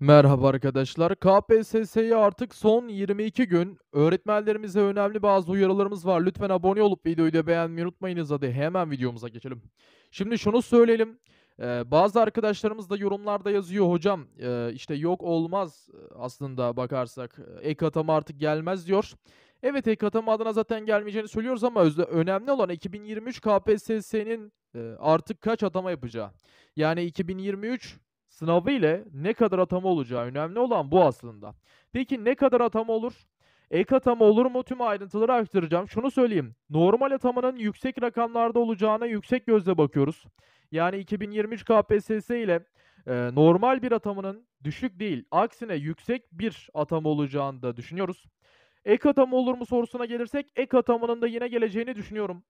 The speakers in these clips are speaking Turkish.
Merhaba arkadaşlar. KPSS'ye artık son 22 gün öğretmenlerimize önemli bazı uyarılarımız var. Lütfen abone olup videoyu da beğenmeyi unutmayınız. Hadi hemen videomuza geçelim. Şimdi şunu söyleyelim. Ee, bazı arkadaşlarımız da yorumlarda yazıyor hocam e, işte yok olmaz e, aslında bakarsak e, ek atama artık gelmez diyor. Evet ek atama adına zaten gelmeyeceğini söylüyoruz ama önemli olan 2023 KPSS'nin e, artık kaç atama yapacağı. Yani 2023 sınavı ile ne kadar atama olacağı önemli olan bu aslında. Peki ne kadar atama olur? Ek atama olur mu? Tüm ayrıntıları açtıracağım. Şunu söyleyeyim. Normal atamanın yüksek rakamlarda olacağına yüksek gözle bakıyoruz. Yani 2023 KPSS ile e, normal bir atamanın düşük değil, aksine yüksek bir atama olacağını da düşünüyoruz. Ek atama olur mu sorusuna gelirsek ek atamanın da yine geleceğini düşünüyorum.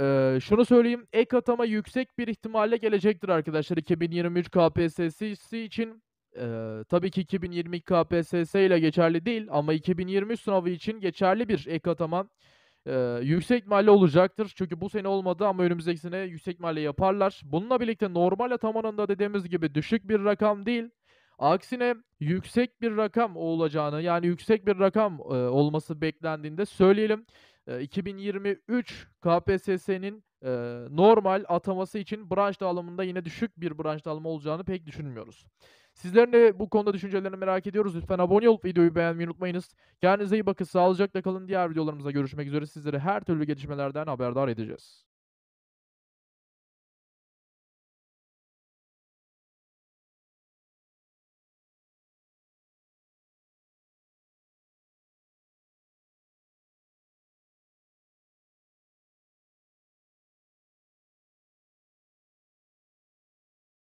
Ee, şunu söyleyeyim ek atama yüksek bir ihtimalle gelecektir arkadaşlar 2023 KPSS'si için. Ee, tabii ki 2022 KPSS ile geçerli değil ama 2023 sınavı için geçerli bir ek atama e, yüksek ihtimalle olacaktır. Çünkü bu sene olmadı ama önümüzdeki sene yüksek ihtimalle yaparlar. Bununla birlikte normal atamanın da dediğimiz gibi düşük bir rakam değil. Aksine yüksek bir rakam olacağını yani yüksek bir rakam e, olması beklendiğinde söyleyelim. 2023 KPSS'nin normal ataması için branş dağılımında yine düşük bir branş dağılımı olacağını pek düşünmüyoruz. Sizlerin de bu konuda düşüncelerini merak ediyoruz. Lütfen abone olup videoyu beğenmeyi unutmayınız. Kendinize iyi bakın. Sağlıcakla kalın. Diğer videolarımızda görüşmek üzere. Sizleri her türlü gelişmelerden haberdar edeceğiz.